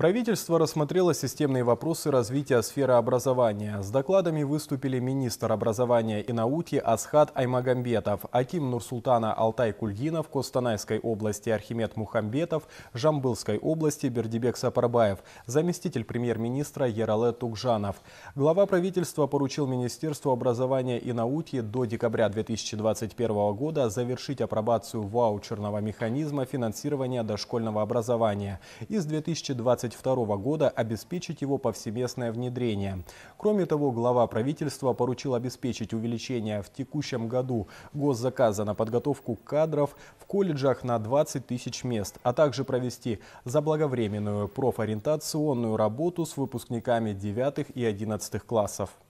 Правительство рассмотрело системные вопросы развития сферы образования. С докладами выступили министр образования и науки Асхат Аймагамбетов, Аким Нурсултана Алтай-Кульгинов, Костанайской области Архимед Мухамбетов, Жамбылской области Бердибек Сапарбаев, заместитель премьер-министра Ярале Тугжанов. Глава правительства поручил Министерству образования и науки до декабря 2021 года завершить апробацию ваучерного механизма финансирования дошкольного образования. Из 2020 2022 года обеспечить его повсеместное внедрение. Кроме того, глава правительства поручил обеспечить увеличение в текущем году госзаказа на подготовку кадров в колледжах на 20 тысяч мест, а также провести заблаговременную профориентационную работу с выпускниками 9 и 11 классов.